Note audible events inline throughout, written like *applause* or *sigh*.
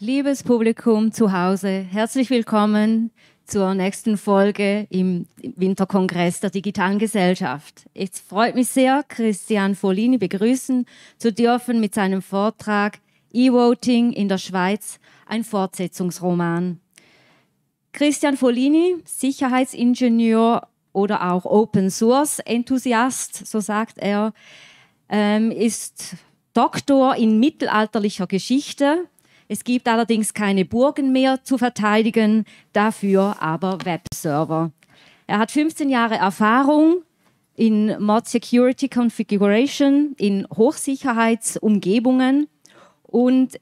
Liebes Publikum zu Hause, herzlich willkommen zur nächsten Folge im Winterkongress der digitalen Gesellschaft. Es freut mich sehr, Christian Folini begrüßen zu dürfen mit seinem Vortrag E-Voting in der Schweiz, ein Fortsetzungsroman. Christian Folini, Sicherheitsingenieur oder auch Open Source Enthusiast, so sagt er, ähm, ist Doktor in mittelalterlicher Geschichte es gibt allerdings keine Burgen mehr zu verteidigen, dafür aber Webserver. Er hat 15 Jahre Erfahrung in Mod Security Configuration, in Hochsicherheitsumgebungen und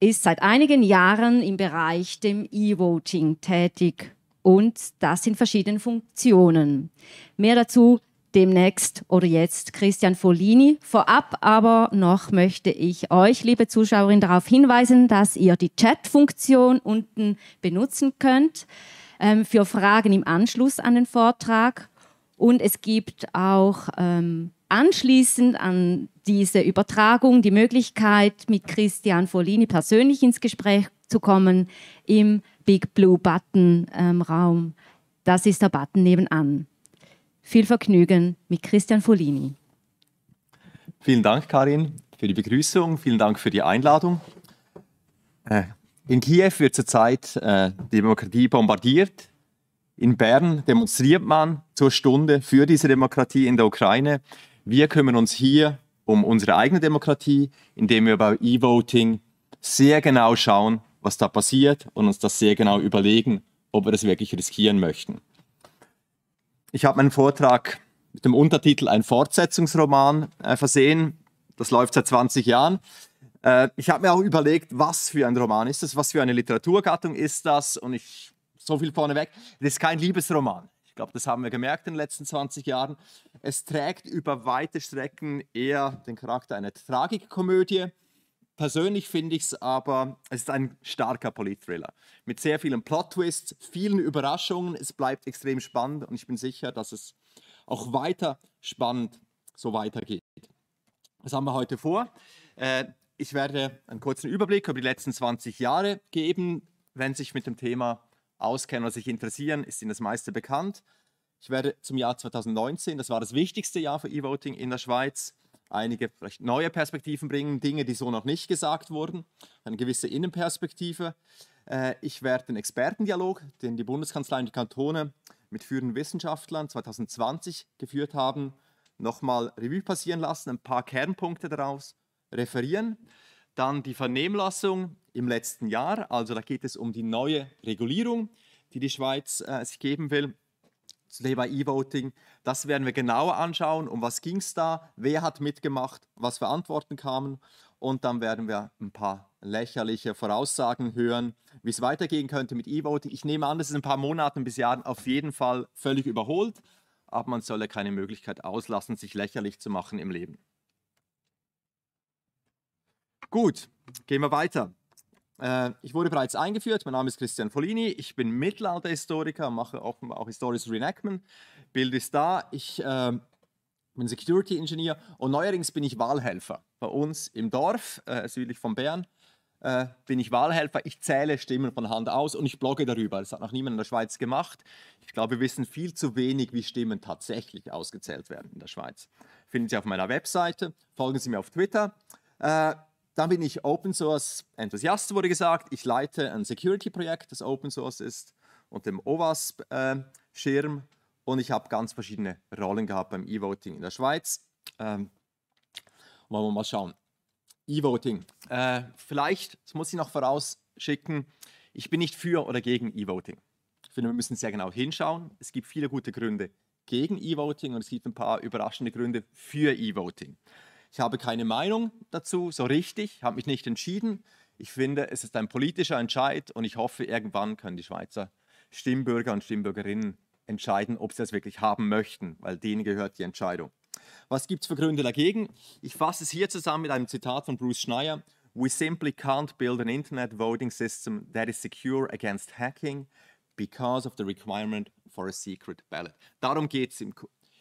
ist seit einigen Jahren im Bereich dem E-Voting tätig und das in verschiedenen Funktionen. Mehr dazu demnächst oder jetzt Christian Folini. Vorab aber noch möchte ich euch, liebe Zuschauerinnen, darauf hinweisen, dass ihr die Chat-Funktion unten benutzen könnt ähm, für Fragen im Anschluss an den Vortrag. Und es gibt auch ähm, anschließend an diese Übertragung die Möglichkeit, mit Christian Folini persönlich ins Gespräch zu kommen im Big Blue Button ähm, Raum. Das ist der Button nebenan. Viel Vergnügen mit Christian Folini. Vielen Dank, Karin, für die Begrüßung. Vielen Dank für die Einladung. Äh, in Kiew wird zurzeit die äh, Demokratie bombardiert. In Bern demonstriert man zur Stunde für diese Demokratie in der Ukraine. Wir kümmern uns hier um unsere eigene Demokratie, indem wir bei E-Voting sehr genau schauen, was da passiert und uns das sehr genau überlegen, ob wir das wirklich riskieren möchten ich habe meinen Vortrag mit dem Untertitel Ein Fortsetzungsroman äh, versehen. Das läuft seit 20 Jahren. Äh, ich habe mir auch überlegt, was für ein Roman ist das, was für eine Literaturgattung ist das. Und ich, so viel vorneweg, das ist kein Liebesroman. Ich glaube, das haben wir gemerkt in den letzten 20 Jahren. Es trägt über weite Strecken eher den Charakter einer Tragikkomödie Persönlich finde ich es aber, es ist ein starker Politthriller mit sehr vielen Plot-Twists, vielen Überraschungen. Es bleibt extrem spannend und ich bin sicher, dass es auch weiter spannend so weitergeht. Was haben wir heute vor? Äh, ich werde einen kurzen Überblick über die letzten 20 Jahre geben. Wenn Sie sich mit dem Thema auskennen oder sich interessieren, ist Ihnen das meiste bekannt. Ich werde zum Jahr 2019, das war das wichtigste Jahr für E-Voting in der Schweiz, einige vielleicht neue Perspektiven bringen, Dinge, die so noch nicht gesagt wurden, eine gewisse Innenperspektive. Äh, ich werde den Expertendialog, den die Bundeskanzlei und die Kantone mit führenden Wissenschaftlern 2020 geführt haben, nochmal Revue passieren lassen, ein paar Kernpunkte daraus referieren. Dann die Vernehmlassung im letzten Jahr, also da geht es um die neue Regulierung, die die Schweiz äh, sich geben will zum Thema E-Voting. Das werden wir genauer anschauen, um was ging es da, wer hat mitgemacht, was für Antworten kamen. Und dann werden wir ein paar lächerliche Voraussagen hören, wie es weitergehen könnte mit E-Voting. Ich nehme an, das ist ein paar Monate bis Jahren auf jeden Fall völlig überholt, aber man solle keine Möglichkeit auslassen, sich lächerlich zu machen im Leben. Gut, gehen wir weiter. Äh, ich wurde bereits eingeführt. Mein Name ist Christian Folini. Ich bin Mittelalterhistoriker, mache auch, auch historisches Reenactment, Bild ist da. Ich äh, bin Security-Ingenieur und neuerdings bin ich Wahlhelfer. Bei uns im Dorf, äh, südlich von Bern, äh, bin ich Wahlhelfer. Ich zähle Stimmen von Hand aus und ich blogge darüber. Das hat noch niemand in der Schweiz gemacht. Ich glaube, wir wissen viel zu wenig, wie Stimmen tatsächlich ausgezählt werden in der Schweiz. Finden Sie auf meiner Webseite. Folgen Sie mir auf Twitter. Äh, dann bin ich Open Source Enthusiast, wurde gesagt. Ich leite ein Security-Projekt, das Open Source ist, unter dem OWASP-Schirm. Äh, und ich habe ganz verschiedene Rollen gehabt beim E-Voting in der Schweiz. Ähm, wollen wir mal schauen. E-Voting. Äh, vielleicht, das muss ich noch vorausschicken, ich bin nicht für oder gegen E-Voting. Ich finde, wir müssen sehr genau hinschauen. Es gibt viele gute Gründe gegen E-Voting und es gibt ein paar überraschende Gründe für E-Voting. Ich habe keine Meinung dazu, so richtig, habe mich nicht entschieden. Ich finde, es ist ein politischer Entscheid und ich hoffe, irgendwann können die Schweizer Stimmbürger und Stimmbürgerinnen entscheiden, ob sie das wirklich haben möchten, weil denen gehört die Entscheidung. Was gibt es für Gründe dagegen? Ich fasse es hier zusammen mit einem Zitat von Bruce Schneier. We simply can't build an internet voting system that is secure against hacking because of the requirement for a secret ballot. Darum geht es im,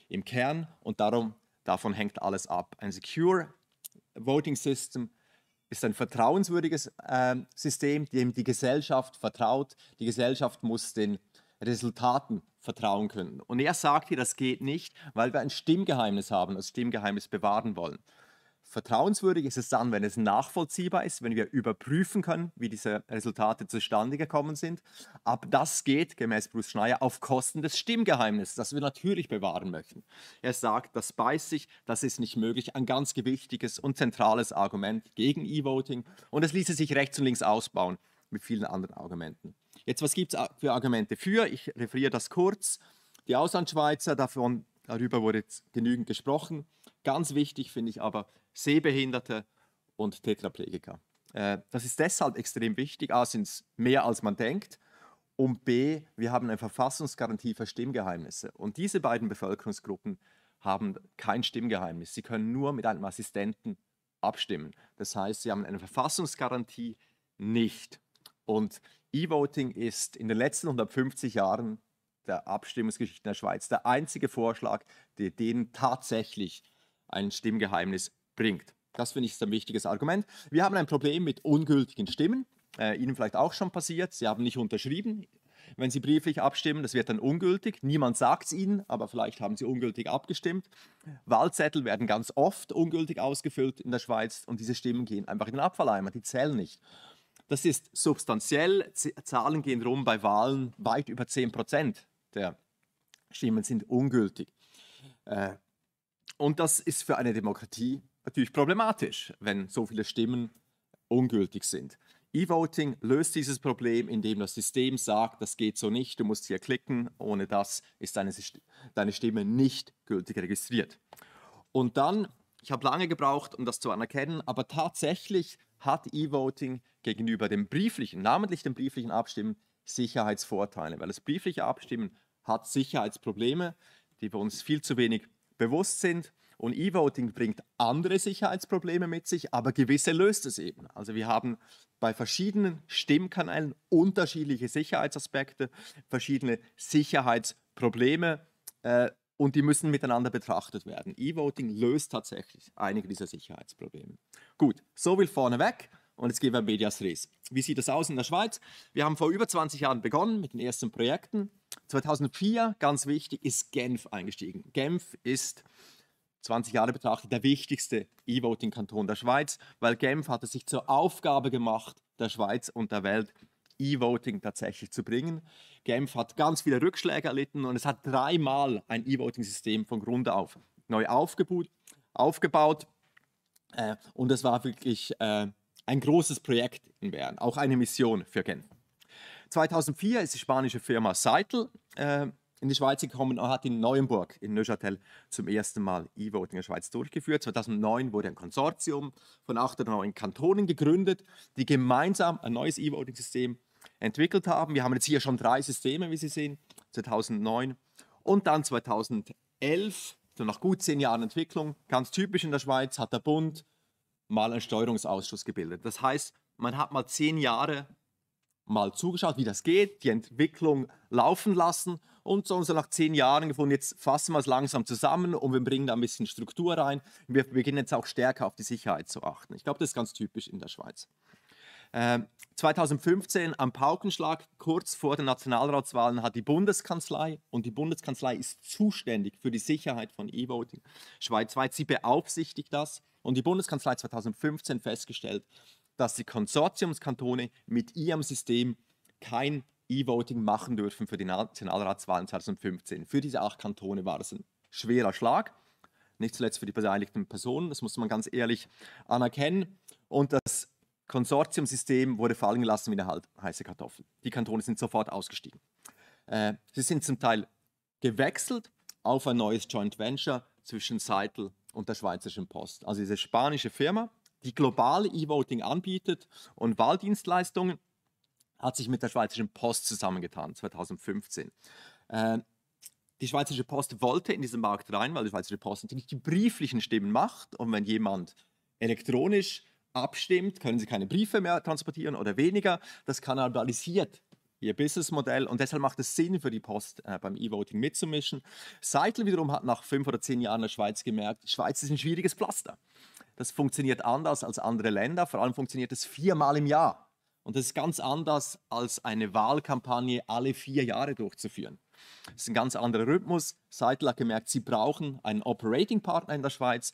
im Kern und darum Davon hängt alles ab. Ein Secure Voting System ist ein vertrauenswürdiges äh, System, dem die Gesellschaft vertraut. Die Gesellschaft muss den Resultaten vertrauen können. Und er sagt hier, das geht nicht, weil wir ein Stimmgeheimnis haben, das Stimmgeheimnis bewahren wollen. Vertrauenswürdig ist es dann, wenn es nachvollziehbar ist, wenn wir überprüfen können, wie diese Resultate zustande gekommen sind. Aber das geht, gemäß Bruce Schneier, auf Kosten des Stimmgeheimnisses, das wir natürlich bewahren möchten. Er sagt, das beißt sich, das ist nicht möglich. Ein ganz gewichtiges und zentrales Argument gegen E-Voting. Und es ließe sich rechts und links ausbauen mit vielen anderen Argumenten. Jetzt, was gibt es für Argumente für? Ich referiere das kurz. Die Auslandschweizer, davon, darüber wurde jetzt genügend gesprochen. Ganz wichtig finde ich aber Sehbehinderte und Tetraplegiker. Äh, das ist deshalb extrem wichtig. A, sind es mehr als man denkt. Und B, wir haben eine Verfassungsgarantie für Stimmgeheimnisse. Und diese beiden Bevölkerungsgruppen haben kein Stimmgeheimnis. Sie können nur mit einem Assistenten abstimmen. Das heißt, sie haben eine Verfassungsgarantie nicht. Und E-Voting ist in den letzten 150 Jahren der Abstimmungsgeschichte in der Schweiz der einzige Vorschlag, der denen tatsächlich ein Stimmgeheimnis bringt. Das finde ich ist ein wichtiges Argument. Wir haben ein Problem mit ungültigen Stimmen. Äh, Ihnen vielleicht auch schon passiert. Sie haben nicht unterschrieben. Wenn Sie brieflich abstimmen, das wird dann ungültig. Niemand sagt es Ihnen, aber vielleicht haben Sie ungültig abgestimmt. Wahlzettel werden ganz oft ungültig ausgefüllt in der Schweiz und diese Stimmen gehen einfach in den Abfalleimer. Die zählen nicht. Das ist substanziell. Zahlen gehen rum bei Wahlen weit über 10 Prozent der Stimmen sind ungültig. Äh, und das ist für eine Demokratie natürlich problematisch, wenn so viele Stimmen ungültig sind. E-Voting löst dieses Problem, indem das System sagt, das geht so nicht, du musst hier klicken, ohne das ist deine, deine Stimme nicht gültig registriert. Und dann, ich habe lange gebraucht, um das zu anerkennen, aber tatsächlich hat E-Voting gegenüber dem brieflichen, namentlich dem brieflichen Abstimmen, Sicherheitsvorteile, weil das briefliche Abstimmen hat Sicherheitsprobleme, die bei uns viel zu wenig bewusst sind. Und E-Voting bringt andere Sicherheitsprobleme mit sich, aber gewisse löst es eben. Also wir haben bei verschiedenen Stimmkanälen unterschiedliche Sicherheitsaspekte, verschiedene Sicherheitsprobleme äh, und die müssen miteinander betrachtet werden. E-Voting löst tatsächlich einige dieser Sicherheitsprobleme. Gut, so will vorneweg. Und jetzt gehen wir Medias Res. Wie sieht das aus in der Schweiz? Wir haben vor über 20 Jahren begonnen mit den ersten Projekten. 2004, ganz wichtig, ist Genf eingestiegen. Genf ist 20 Jahre betrachtet der wichtigste E-Voting-Kanton der Schweiz, weil Genf hat es sich zur Aufgabe gemacht, der Schweiz und der Welt E-Voting tatsächlich zu bringen. Genf hat ganz viele Rückschläge erlitten und es hat dreimal ein E-Voting-System von Grund auf neu aufgebaut. aufgebaut. Äh, und es war wirklich äh, ein großes Projekt in Bern, auch eine Mission für Genf. 2004 ist die spanische Firma Seitel äh, in die Schweiz gekommen und hat in Neuenburg in Neuchâtel zum ersten Mal E-Voting in der Schweiz durchgeführt. 2009 wurde ein Konsortium von acht oder neun Kantonen gegründet, die gemeinsam ein neues E-Voting-System entwickelt haben. Wir haben jetzt hier schon drei Systeme, wie Sie sehen, 2009 und dann 2011, so nach gut zehn Jahren Entwicklung, ganz typisch in der Schweiz, hat der Bund mal einen Steuerungsausschuss gebildet. Das heißt, man hat mal zehn Jahre mal zugeschaut, wie das geht, die Entwicklung laufen lassen und so, und so nach zehn Jahren gefunden, jetzt fassen wir es langsam zusammen und wir bringen da ein bisschen Struktur rein. Wir beginnen jetzt auch stärker auf die Sicherheit zu achten. Ich glaube, das ist ganz typisch in der Schweiz. 2015 ähm, am Paukenschlag, kurz vor den Nationalratswahlen, hat die Bundeskanzlei, und die Bundeskanzlei ist zuständig für die Sicherheit von E-Voting schweizweit, sie beaufsichtigt das, und die Bundeskanzlei 2015 festgestellt, dass die Konsortiumskantone mit ihrem System kein E-Voting machen dürfen für die Nationalratswahlen 2015. Für diese acht Kantone war es ein schwerer Schlag, nicht zuletzt für die beteiligten Personen, das muss man ganz ehrlich anerkennen. Und das Konsortiumsystem wurde fallen gelassen wie eine heiße Kartoffel. Die Kantone sind sofort ausgestiegen. Äh, sie sind zum Teil gewechselt auf ein neues Joint Venture zwischen Seitel und der Schweizerischen Post. Also diese spanische Firma, die globale E-Voting anbietet und Wahldienstleistungen, hat sich mit der Schweizerischen Post zusammengetan 2015. Äh, die Schweizerische Post wollte in diesen Markt rein, weil die Schweizerische Post natürlich die brieflichen Stimmen macht und wenn jemand elektronisch abstimmt, können Sie keine Briefe mehr transportieren oder weniger. Das kannibalisiert ihr Businessmodell und deshalb macht es Sinn für die Post äh, beim E-Voting mitzumischen. Seitel wiederum hat nach fünf oder zehn Jahren in der Schweiz gemerkt, Schweiz ist ein schwieriges Pflaster. Das funktioniert anders als andere Länder, vor allem funktioniert es viermal im Jahr. Und das ist ganz anders als eine Wahlkampagne alle vier Jahre durchzuführen. Das ist ein ganz anderer Rhythmus. Seidel hat gemerkt, sie brauchen einen Operating Partner in der Schweiz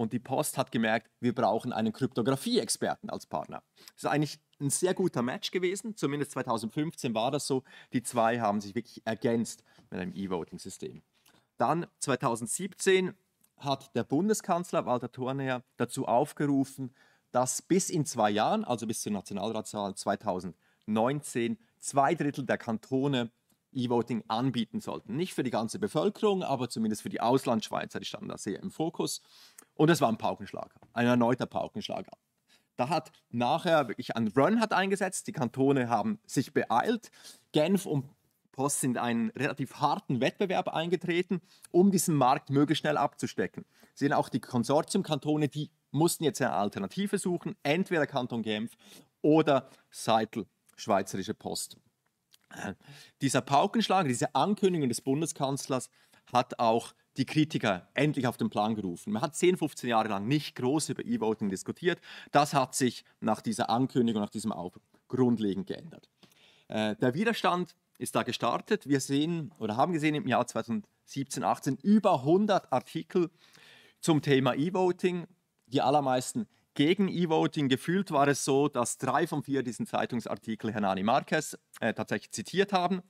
und die Post hat gemerkt, wir brauchen einen kryptografie experten als Partner. Das ist eigentlich ein sehr guter Match gewesen. Zumindest 2015 war das so. Die zwei haben sich wirklich ergänzt mit einem E-Voting-System. Dann 2017 hat der Bundeskanzler Walter Thornherr dazu aufgerufen, dass bis in zwei Jahren, also bis zur Nationalratswahl 2019, zwei Drittel der Kantone E-Voting anbieten sollten. Nicht für die ganze Bevölkerung, aber zumindest für die Auslandschweizer, die standen da sehr im Fokus. Und es war ein Paukenschlag, ein erneuter Paukenschlag. Da hat nachher wirklich ein Run hat eingesetzt, die Kantone haben sich beeilt. Genf und Post sind einen relativ harten Wettbewerb eingetreten, um diesen Markt möglichst schnell abzustecken. Sie sehen auch die Konsortiumkantone, die mussten jetzt eine Alternative suchen, entweder Kanton Genf oder Seitel, Schweizerische Post. Äh, dieser Paukenschlag, diese Ankündigung des Bundeskanzlers hat auch die Kritiker endlich auf den Plan gerufen. Man hat 10, 15 Jahre lang nicht groß über E-Voting diskutiert. Das hat sich nach dieser Ankündigung, nach diesem Aufruf grundlegend geändert. Äh, der Widerstand ist da gestartet. Wir sehen oder haben gesehen im Jahr 2017, 18 über 100 Artikel zum Thema E-Voting, die allermeisten gegen E-Voting. Gefühlt war es so, dass drei von vier diesen Zeitungsartikel Hernani Marquez äh, tatsächlich zitiert haben.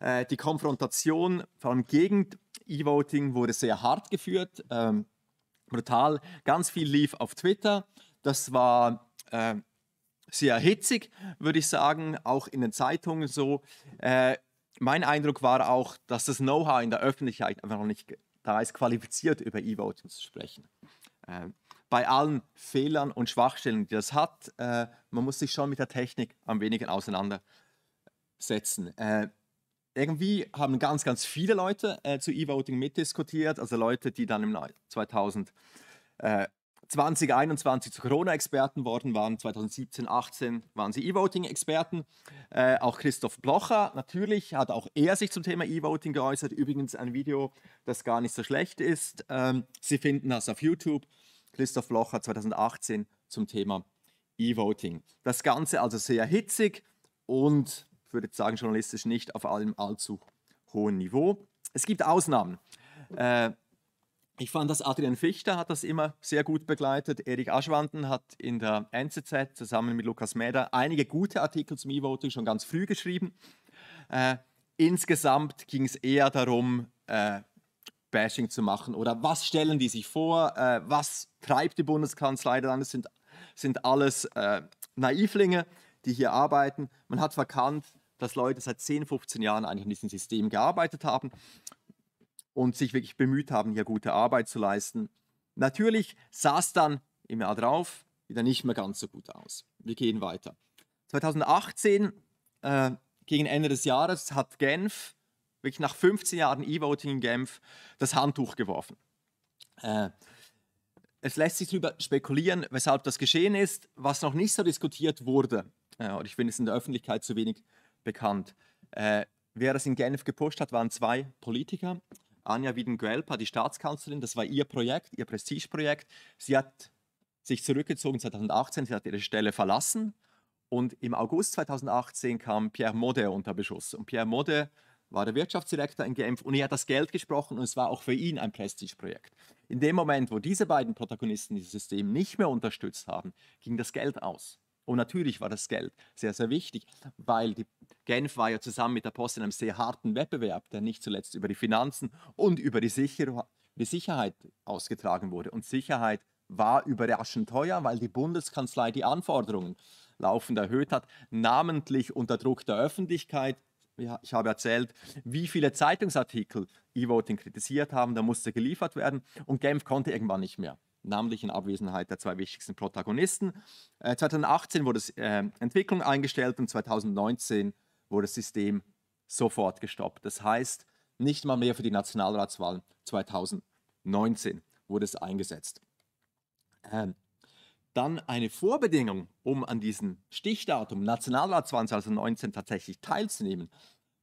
Äh, die Konfrontation, vor allem gegen E-Voting wurde sehr hart geführt, ähm, brutal. Ganz viel lief auf Twitter. Das war äh, sehr hitzig, würde ich sagen, auch in den Zeitungen so. Äh, mein Eindruck war auch, dass das Know-how in der Öffentlichkeit einfach noch nicht da ist, qualifiziert über E-Voting zu sprechen. Ähm, bei allen Fehlern und Schwachstellen, die das hat, äh, man muss sich schon mit der Technik am wenigsten auseinandersetzen. Äh, irgendwie haben ganz, ganz viele Leute äh, zu E-Voting mitdiskutiert, also Leute, die dann im 2020, 2021 äh, zu Corona-Experten worden waren, 2017, 18 waren sie E-Voting-Experten. Äh, auch Christoph Blocher, natürlich hat auch er sich zum Thema E-Voting geäußert. Übrigens ein Video, das gar nicht so schlecht ist. Ähm, sie finden das auf YouTube. Christoph Blocher 2018 zum Thema E-Voting. Das Ganze also sehr hitzig und ich würde sagen, journalistisch nicht auf einem allzu hohen Niveau. Es gibt Ausnahmen. Äh, ich fand, dass Adrian Fichter hat das immer sehr gut begleitet. Erik Aschwanden hat in der NZZ zusammen mit Lukas Meder einige gute Artikel zum E-Voting schon ganz früh geschrieben. Äh, insgesamt ging es eher darum, äh, Bashing zu machen oder was stellen die sich vor, äh, was treibt die Bundeskanzlei dann, das sind, sind alles äh, Naivlinge die hier arbeiten. Man hat verkannt, dass Leute seit 10, 15 Jahren eigentlich in diesem System gearbeitet haben und sich wirklich bemüht haben, hier gute Arbeit zu leisten. Natürlich sah es dann im Jahr drauf wieder nicht mehr ganz so gut aus. Wir gehen weiter. 2018, äh, gegen Ende des Jahres, hat Genf, wirklich nach 15 Jahren E-Voting in Genf, das Handtuch geworfen. Äh, es lässt sich darüber spekulieren, weshalb das geschehen ist. Was noch nicht so diskutiert wurde, äh, oder ich finde es in der Öffentlichkeit zu wenig bekannt. Äh, wer das in Genf gepusht hat, waren zwei Politiker. Anja Wieden-Guelpa, die Staatskanzlerin, das war ihr Projekt, ihr Prestigeprojekt. Sie hat sich zurückgezogen 2018, sie hat ihre Stelle verlassen und im August 2018 kam Pierre Mode unter Beschuss. Und Pierre Mode war der Wirtschaftsdirektor in Genf und er hat das Geld gesprochen und es war auch für ihn ein Prestigeprojekt. In dem Moment, wo diese beiden Protagonisten dieses System nicht mehr unterstützt haben, ging das Geld aus. Und natürlich war das Geld sehr, sehr wichtig, weil die Genf war ja zusammen mit der Post in einem sehr harten Wettbewerb, der nicht zuletzt über die Finanzen und über die, Sicher die Sicherheit ausgetragen wurde. Und Sicherheit war überraschend teuer, weil die Bundeskanzlei die Anforderungen laufend erhöht hat, namentlich unter Druck der Öffentlichkeit. Ja, ich habe erzählt, wie viele Zeitungsartikel E-Voting kritisiert haben, da musste geliefert werden und Genf konnte irgendwann nicht mehr namentlich in Abwesenheit der zwei wichtigsten Protagonisten. 2018 äh, wurde es, äh, Entwicklung eingestellt und 2019 wurde das System sofort gestoppt. Das heißt, nicht mal mehr für die Nationalratswahlen 2019 wurde es eingesetzt. Ähm, dann eine Vorbedingung, um an diesem Stichdatum Nationalratswahlen 2019 tatsächlich teilzunehmen,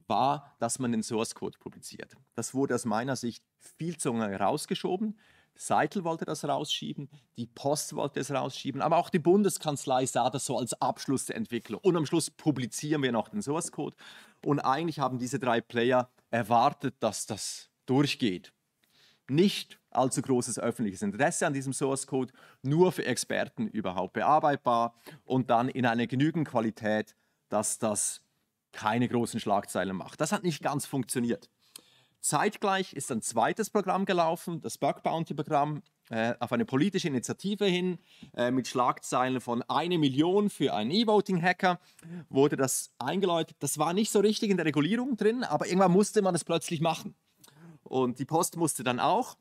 war, dass man den Source Code publiziert. Das wurde aus meiner Sicht viel zu lange herausgeschoben. Seitel wollte das rausschieben, die Post wollte es rausschieben, aber auch die Bundeskanzlei sah das so als Abschluss der Entwicklung. Und am Schluss publizieren wir noch den Source Code. Und eigentlich haben diese drei Player erwartet, dass das durchgeht. Nicht allzu großes öffentliches Interesse an diesem Source Code, nur für Experten überhaupt bearbeitbar und dann in einer genügend Qualität, dass das keine großen Schlagzeilen macht. Das hat nicht ganz funktioniert. Zeitgleich ist ein zweites Programm gelaufen, das Bug Bounty Programm, äh, auf eine politische Initiative hin, äh, mit Schlagzeilen von eine Million für einen E-Voting-Hacker, wurde das eingeläutet. Das war nicht so richtig in der Regulierung drin, aber irgendwann musste man es plötzlich machen. Und die Post musste dann auch.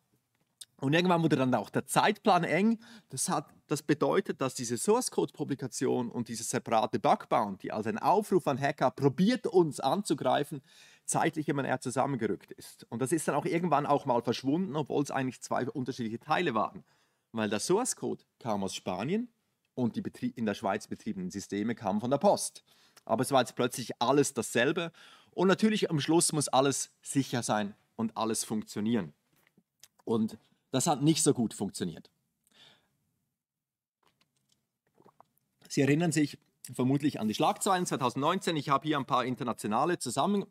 Und irgendwann wurde dann auch der Zeitplan eng. Das, hat, das bedeutet, dass diese Source Code Publikation und diese separate Bug Bounty, also ein Aufruf an Hacker, probiert uns anzugreifen, zeitlich immer eher zusammengerückt ist. Und das ist dann auch irgendwann auch mal verschwunden, obwohl es eigentlich zwei unterschiedliche Teile waren. Weil der Source Code kam aus Spanien und die in der Schweiz betriebenen Systeme kamen von der Post. Aber es war jetzt plötzlich alles dasselbe. Und natürlich am Schluss muss alles sicher sein und alles funktionieren. Und das hat nicht so gut funktioniert. Sie erinnern sich vermutlich an die Schlagzeilen 2019. Ich habe hier ein paar internationale zusammen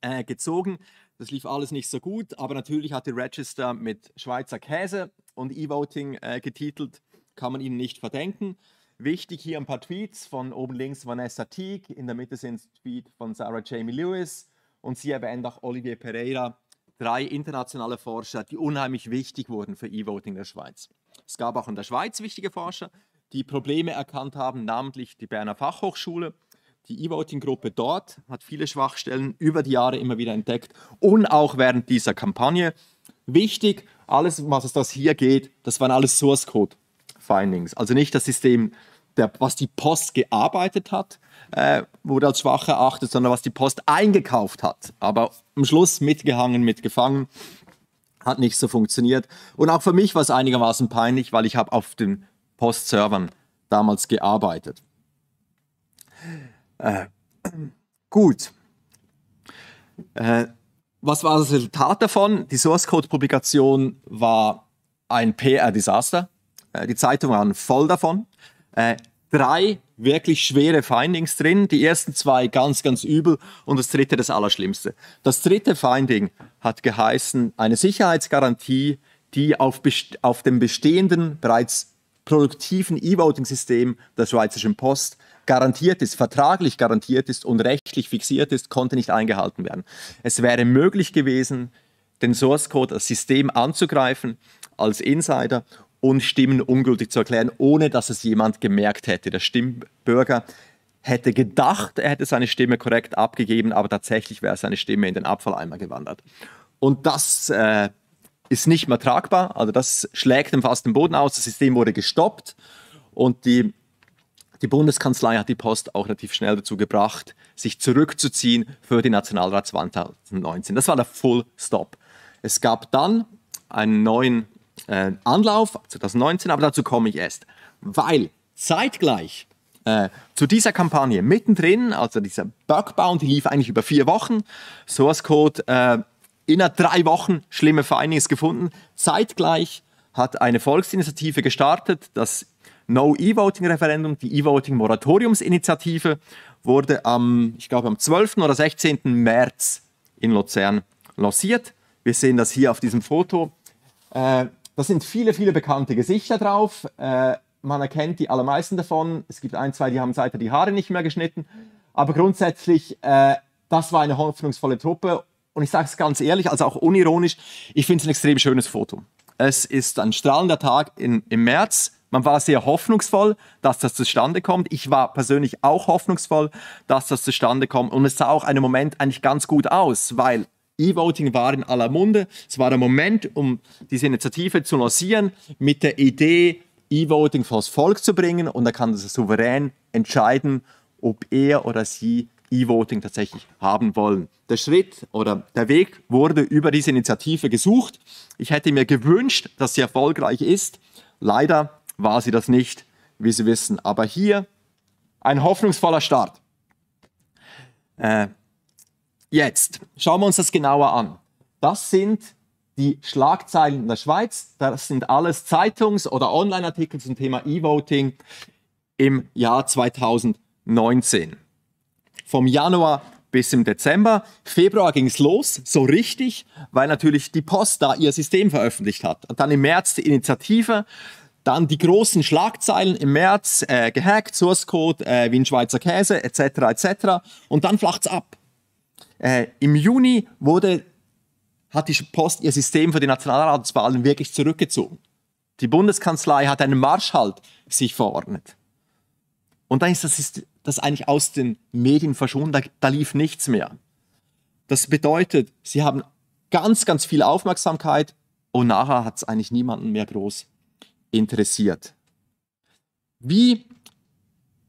äh, gezogen. Das lief alles nicht so gut, aber natürlich hat die Register mit Schweizer Käse und E-Voting äh, getitelt, kann man ihnen nicht verdenken. Wichtig hier ein paar Tweets von oben links Vanessa Teague, in der Mitte sind Tweet von Sarah Jamie Lewis und sie erwähnt auch Olivier Pereira, drei internationale Forscher, die unheimlich wichtig wurden für E-Voting in der Schweiz. Es gab auch in der Schweiz wichtige Forscher, die Probleme erkannt haben, namentlich die Berner Fachhochschule die E-Voting-Gruppe dort hat viele Schwachstellen über die Jahre immer wieder entdeckt und auch während dieser Kampagne. Wichtig, alles, was es das hier geht, das waren alles Source Code Findings. Also nicht das System, der, was die Post gearbeitet hat, äh, wurde als schwach erachtet, sondern was die Post eingekauft hat. Aber am Schluss mitgehangen, mitgefangen, hat nicht so funktioniert. Und auch für mich war es einigermaßen peinlich, weil ich habe auf den Post-Servern damals gearbeitet. Äh, gut. Äh, was war das Resultat davon? Die Source Code Publikation war ein PR-Desaster. Äh, die Zeitungen waren voll davon. Äh, drei wirklich schwere Findings drin. Die ersten zwei ganz, ganz übel und das dritte das Allerschlimmste. Das dritte Finding hat geheißen, eine Sicherheitsgarantie, die auf, auf dem bestehenden, bereits produktiven E-Voting-System der Schweizerischen Post garantiert ist, vertraglich garantiert ist und rechtlich fixiert ist, konnte nicht eingehalten werden. Es wäre möglich gewesen, den Source Code, das System anzugreifen als Insider und Stimmen ungültig zu erklären, ohne dass es jemand gemerkt hätte. Der Stimmbürger hätte gedacht, er hätte seine Stimme korrekt abgegeben, aber tatsächlich wäre seine Stimme in den Abfalleimer gewandert. Und das äh, ist nicht mehr tragbar. Also das schlägt dem fast den Boden aus. Das System wurde gestoppt und die, die Bundeskanzlei hat die Post auch relativ schnell dazu gebracht, sich zurückzuziehen für die Nationalrat 2019. Das war der Full Stop. Es gab dann einen neuen äh, Anlauf 2019, aber dazu komme ich erst, weil zeitgleich äh, zu dieser Kampagne mittendrin, also dieser Bugbound, die lief eigentlich über vier Wochen, Source Code äh, Innerhalb drei Wochen schlimme Findings gefunden. Zeitgleich hat eine Volksinitiative gestartet, das No-E-Voting-Referendum, die E-Voting-Moratoriumsinitiative, wurde am, ich glaube, am 12. oder 16. März in Luzern lanciert. Wir sehen das hier auf diesem Foto. Äh, das sind viele, viele bekannte Gesichter drauf. Äh, man erkennt die allermeisten davon. Es gibt ein, zwei, die haben seither die Haare nicht mehr geschnitten. Aber grundsätzlich, äh, das war eine hoffnungsvolle Truppe und ich sage es ganz ehrlich, also auch unironisch, ich finde es ein extrem schönes Foto. Es ist ein strahlender Tag in, im März. Man war sehr hoffnungsvoll, dass das zustande kommt. Ich war persönlich auch hoffnungsvoll, dass das zustande kommt. Und es sah auch einen Moment eigentlich ganz gut aus, weil E-Voting war in aller Munde. Es war der Moment, um diese Initiative zu lancieren mit der Idee, E-Voting vors Volk zu bringen. Und da kann das souverän entscheiden, ob er oder sie E-Voting tatsächlich haben wollen. Der Schritt oder der Weg wurde über diese Initiative gesucht. Ich hätte mir gewünscht, dass sie erfolgreich ist. Leider war sie das nicht, wie Sie wissen. Aber hier ein hoffnungsvoller Start. Äh, jetzt schauen wir uns das genauer an. Das sind die Schlagzeilen in der Schweiz. Das sind alles Zeitungs- oder Online-Artikel zum Thema E-Voting im Jahr 2019 vom Januar bis im Dezember. Februar ging es los, so richtig, weil natürlich die Post da ihr System veröffentlicht hat. Und dann im März die Initiative, dann die großen Schlagzeilen im März, äh, gehackt, Source Code, äh, wie ein Schweizer Käse, etc., etc. Und dann flacht es ab. Äh, Im Juni wurde, hat die Post ihr System für die Nationalratswahlen wirklich zurückgezogen. Die Bundeskanzlei hat einen Marschhalt sich verordnet. Und dann ist das, ist das eigentlich aus den Medien verschwunden, da, da lief nichts mehr. Das bedeutet, sie haben ganz, ganz viel Aufmerksamkeit und nachher hat es eigentlich niemanden mehr groß interessiert. Wie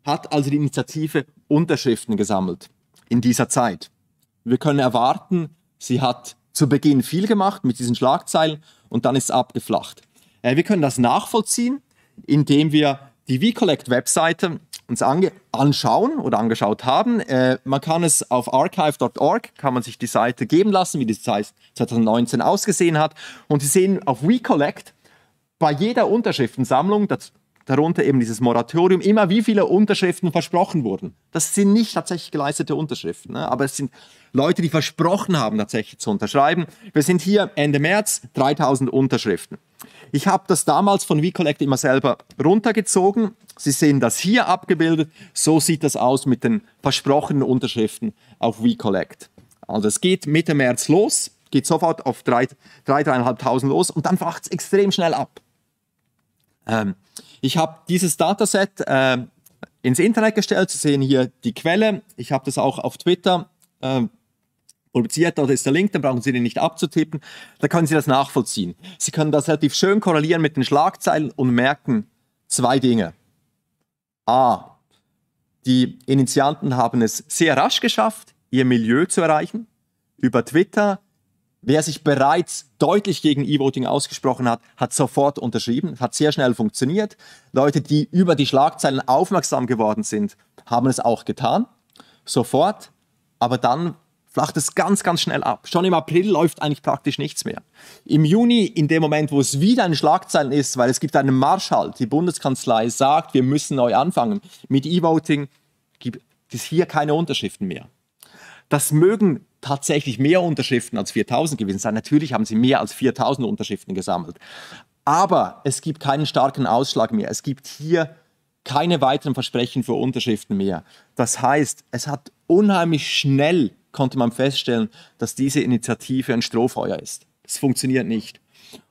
hat also die Initiative Unterschriften gesammelt in dieser Zeit? Wir können erwarten, sie hat zu Beginn viel gemacht mit diesen Schlagzeilen und dann ist es abgeflacht. Äh, wir können das nachvollziehen, indem wir die WeCollect-Webseite uns ange anschauen oder angeschaut haben. Äh, man kann es auf archive.org, kann man sich die Seite geben lassen, wie die Seite 2019 ausgesehen hat. Und Sie sehen auf WeCollect bei jeder Unterschriftensammlung, das, darunter eben dieses Moratorium, immer wie viele Unterschriften versprochen wurden. Das sind nicht tatsächlich geleistete Unterschriften, ne? aber es sind Leute, die versprochen haben, tatsächlich zu unterschreiben. Wir sind hier Ende März, 3000 Unterschriften. Ich habe das damals von WeCollect immer selber runtergezogen. Sie sehen das hier abgebildet. So sieht das aus mit den versprochenen Unterschriften auf WeCollect. Also es geht Mitte März los, geht sofort auf 3.500 los und dann wacht es extrem schnell ab. Ähm, ich habe dieses Dataset äh, ins Internet gestellt. Sie sehen hier die Quelle. Ich habe das auch auf Twitter äh, publiziert, dort ist der Link, dann brauchen Sie den nicht abzutippen, da können Sie das nachvollziehen. Sie können das relativ schön korrelieren mit den Schlagzeilen und merken zwei Dinge. A. Die Initianten haben es sehr rasch geschafft, ihr Milieu zu erreichen. Über Twitter, wer sich bereits deutlich gegen E-Voting ausgesprochen hat, hat sofort unterschrieben, hat sehr schnell funktioniert. Leute, die über die Schlagzeilen aufmerksam geworden sind, haben es auch getan, sofort. Aber dann flacht es ganz, ganz schnell ab. Schon im April läuft eigentlich praktisch nichts mehr. Im Juni, in dem Moment, wo es wieder ein Schlagzeilen ist, weil es gibt einen Marschhalt, die Bundeskanzlei sagt, wir müssen neu anfangen mit E-Voting, gibt es hier keine Unterschriften mehr. Das mögen tatsächlich mehr Unterschriften als 4000 gewesen sein. Natürlich haben sie mehr als 4000 Unterschriften gesammelt. Aber es gibt keinen starken Ausschlag mehr. Es gibt hier keine weiteren Versprechen für Unterschriften mehr. Das heißt, es hat unheimlich schnell konnte man feststellen, dass diese Initiative ein Strohfeuer ist. Es funktioniert nicht.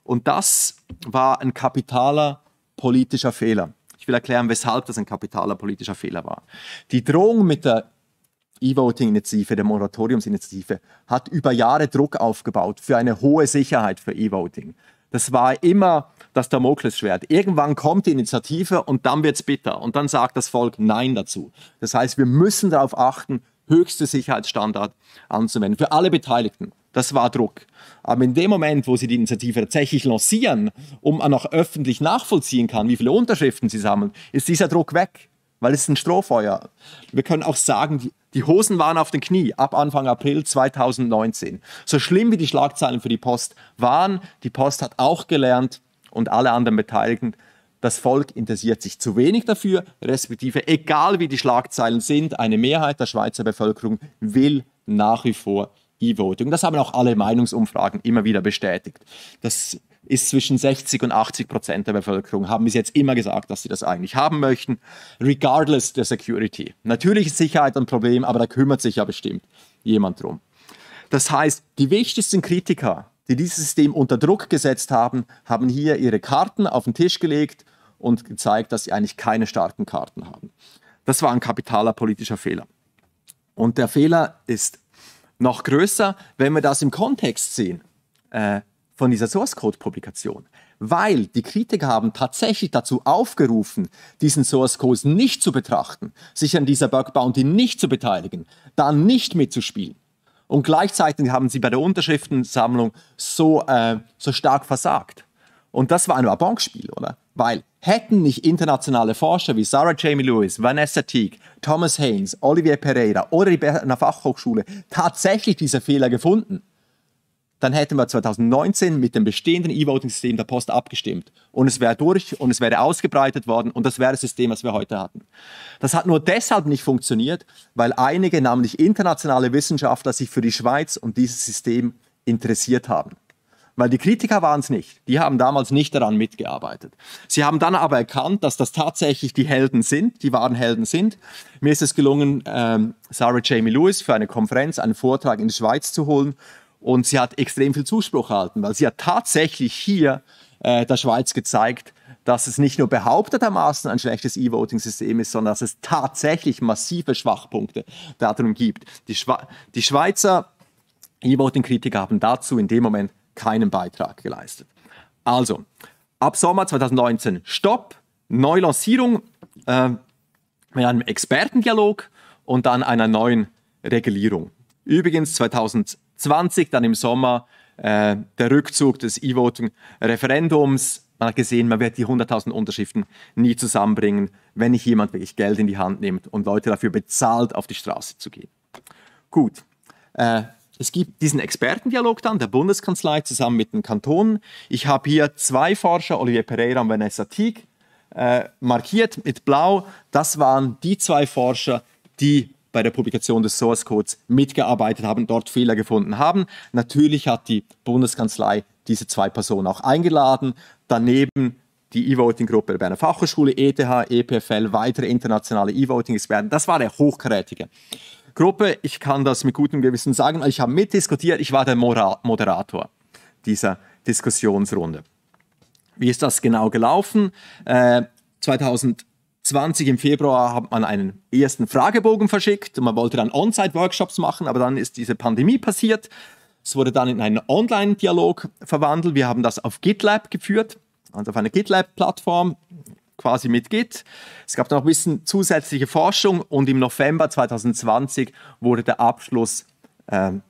Und das war ein kapitaler politischer Fehler. Ich will erklären, weshalb das ein kapitaler politischer Fehler war. Die Drohung mit der E-Voting-Initiative, der Moratoriumsinitiative, hat über Jahre Druck aufgebaut für eine hohe Sicherheit für E-Voting. Das war immer das Damoklesschwert. Irgendwann kommt die Initiative und dann wird es bitter. Und dann sagt das Volk Nein dazu. Das heißt, wir müssen darauf achten, höchste Sicherheitsstandard anzuwenden. Für alle Beteiligten. Das war Druck. Aber in dem Moment, wo sie die Initiative tatsächlich lancieren, um man auch öffentlich nachvollziehen kann, wie viele Unterschriften sie sammeln, ist dieser Druck weg, weil es ein Strohfeuer. Wir können auch sagen, die Hosen waren auf den Knie ab Anfang April 2019. So schlimm wie die Schlagzeilen für die Post waren, die Post hat auch gelernt und alle anderen Beteiligten, das Volk interessiert sich zu wenig dafür, respektive egal wie die Schlagzeilen sind, eine Mehrheit der Schweizer Bevölkerung will nach wie vor E-Voting. Das haben auch alle Meinungsumfragen immer wieder bestätigt. Das ist zwischen 60 und 80 Prozent der Bevölkerung, haben bis jetzt immer gesagt, dass sie das eigentlich haben möchten, regardless der Security. Natürlich ist Sicherheit ein Problem, aber da kümmert sich ja bestimmt jemand drum. Das heißt, die wichtigsten Kritiker, die dieses System unter Druck gesetzt haben, haben hier ihre Karten auf den Tisch gelegt und gezeigt, dass sie eigentlich keine starken Karten haben. Das war ein kapitaler politischer Fehler. Und der Fehler ist noch größer, wenn wir das im Kontext sehen äh, von dieser Source Code Publikation. Weil die Kritiker haben tatsächlich dazu aufgerufen, diesen Source Code nicht zu betrachten, sich an dieser Bug Bounty nicht zu beteiligen, dann nicht mitzuspielen. Und gleichzeitig haben sie bei der Unterschriftensammlung so, äh, so stark versagt. Und das war ein Bankspiel, oder? Weil hätten nicht internationale Forscher wie Sarah Jamie Lewis, Vanessa Teague, Thomas Haynes, Olivier Pereira oder die Berner Fachhochschule tatsächlich diese Fehler gefunden, dann hätten wir 2019 mit dem bestehenden E-Voting-System der Post abgestimmt. Und es wäre durch und es wäre ausgebreitet worden und das wäre das System, was wir heute hatten. Das hat nur deshalb nicht funktioniert, weil einige, nämlich internationale Wissenschaftler, sich für die Schweiz und dieses System interessiert haben. Weil die Kritiker waren es nicht. Die haben damals nicht daran mitgearbeitet. Sie haben dann aber erkannt, dass das tatsächlich die Helden sind, die wahren Helden sind. Mir ist es gelungen, ähm, Sarah Jamie Lewis für eine Konferenz, einen Vortrag in die Schweiz zu holen. Und sie hat extrem viel Zuspruch erhalten, weil sie hat tatsächlich hier äh, der Schweiz gezeigt, dass es nicht nur behauptetermaßen ein schlechtes E-Voting-System ist, sondern dass es tatsächlich massive Schwachpunkte darin gibt. Die, Schwe die Schweizer E-Voting-Kritiker haben dazu in dem Moment keinen Beitrag geleistet. Also, ab Sommer 2019 Stopp, Neulancierung äh, mit einem Expertendialog und dann einer neuen Regulierung. Übrigens 2020, dann im Sommer, äh, der Rückzug des E-Voting-Referendums. Man hat gesehen, man wird die 100.000 Unterschriften nie zusammenbringen, wenn nicht jemand wirklich Geld in die Hand nimmt und Leute dafür bezahlt, auf die Straße zu gehen. Gut, äh, es gibt diesen Expertendialog dann der Bundeskanzlei zusammen mit den Kantonen. Ich habe hier zwei Forscher, Olivier Pereira und Vanessa Tieg, äh, markiert mit Blau. Das waren die zwei Forscher, die bei der Publikation des Source Codes mitgearbeitet haben, dort Fehler gefunden haben. Natürlich hat die Bundeskanzlei diese zwei Personen auch eingeladen. Daneben die E-Voting-Gruppe der Berner Fachhochschule, ETH, EPFL, weitere internationale E-Voting-Experten. Das war der hochkarätige Gruppe. Ich kann das mit gutem Gewissen sagen. Ich habe mitdiskutiert. Ich war der Moderator dieser Diskussionsrunde. Wie ist das genau gelaufen? Äh, 2020 im Februar hat man einen ersten Fragebogen verschickt und man wollte dann On-Site-Workshops machen, aber dann ist diese Pandemie passiert. Es wurde dann in einen Online-Dialog verwandelt. Wir haben das auf GitLab geführt, also auf einer GitLab-Plattform quasi mit Git. Es gab noch ein bisschen zusätzliche Forschung und im November 2020 wurde der Abschlussreport, ähm,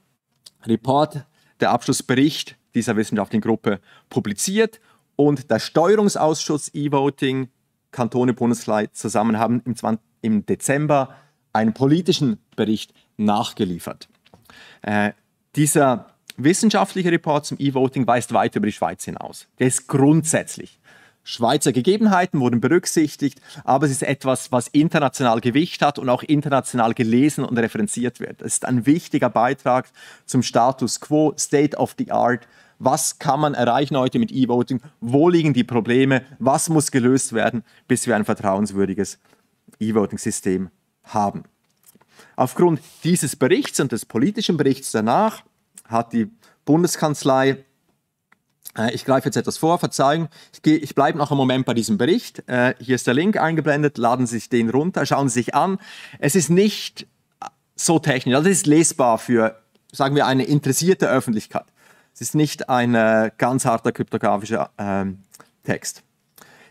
äh, der Abschlussbericht dieser wissenschaftlichen Gruppe publiziert und der Steuerungsausschuss E-Voting, Kantone, Bundesland zusammen haben im, 20, im, Dezember einen politischen Bericht nachgeliefert. Äh, dieser wissenschaftliche Report zum E-Voting weist weit über die Schweiz hinaus. Der ist grundsätzlich Schweizer Gegebenheiten wurden berücksichtigt, aber es ist etwas, was international Gewicht hat und auch international gelesen und referenziert wird. Es ist ein wichtiger Beitrag zum Status quo, State of the Art. Was kann man erreichen heute mit E-Voting? Wo liegen die Probleme? Was muss gelöst werden, bis wir ein vertrauenswürdiges E-Voting-System haben? Aufgrund dieses Berichts und des politischen Berichts danach hat die Bundeskanzlei äh, ich greife jetzt etwas vor, verzeihen. Ich, ich bleibe noch einen Moment bei diesem Bericht. Äh, hier ist der Link eingeblendet. Laden Sie sich den runter, schauen Sie sich an. Es ist nicht äh, so technisch, also es ist lesbar für, sagen wir, eine interessierte Öffentlichkeit. Es ist nicht ein äh, ganz harter kryptografischer äh, Text.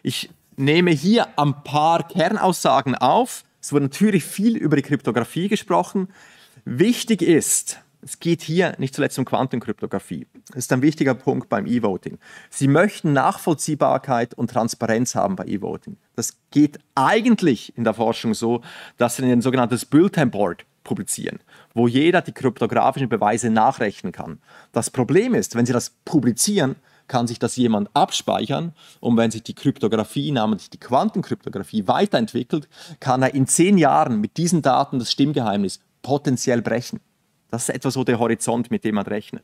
Ich nehme hier ein paar Kernaussagen auf. Es wurde natürlich viel über die Kryptographie gesprochen. Wichtig ist, es geht hier nicht zuletzt um Quantenkryptographie. Das ist ein wichtiger Punkt beim E-Voting. Sie möchten Nachvollziehbarkeit und Transparenz haben bei E-Voting. Das geht eigentlich in der Forschung so, dass sie ein sogenanntes Bulletin Board publizieren, wo jeder die kryptografischen Beweise nachrechnen kann. Das Problem ist, wenn sie das publizieren, kann sich das jemand abspeichern und wenn sich die Kryptographie, namentlich die Quantenkryptographie, weiterentwickelt, kann er in zehn Jahren mit diesen Daten das Stimmgeheimnis potenziell brechen. Das ist etwa so der Horizont, mit dem man rechnet.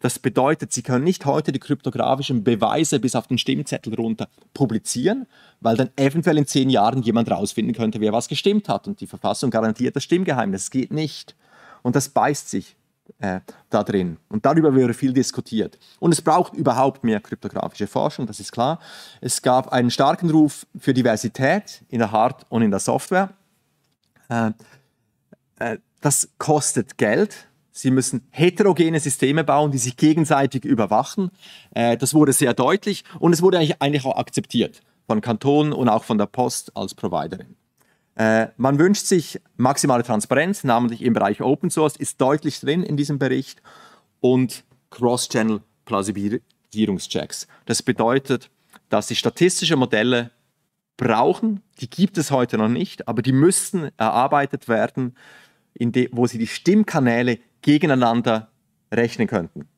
Das bedeutet, Sie können nicht heute die kryptografischen Beweise bis auf den Stimmzettel runter publizieren, weil dann eventuell in zehn Jahren jemand herausfinden könnte, wer was gestimmt hat. Und die Verfassung garantiert das Stimmgeheimnis. Das geht nicht. Und das beißt sich äh, da drin. Und darüber wäre viel diskutiert. Und es braucht überhaupt mehr kryptografische Forschung, das ist klar. Es gab einen starken Ruf für Diversität in der Hard- und in der Software. Äh, äh, das kostet Geld. Sie müssen heterogene Systeme bauen, die sich gegenseitig überwachen. Äh, das wurde sehr deutlich und es wurde eigentlich auch akzeptiert von Kantonen und auch von der Post als Providerin. Äh, man wünscht sich maximale Transparenz, namentlich im Bereich Open Source, ist deutlich drin in diesem Bericht und Cross-Channel-Plausibilierungschecks. Das bedeutet, dass sie statistische Modelle brauchen, die gibt es heute noch nicht, aber die müssten erarbeitet werden, de, wo sie die Stimmkanäle gegeneinander rechnen könnten.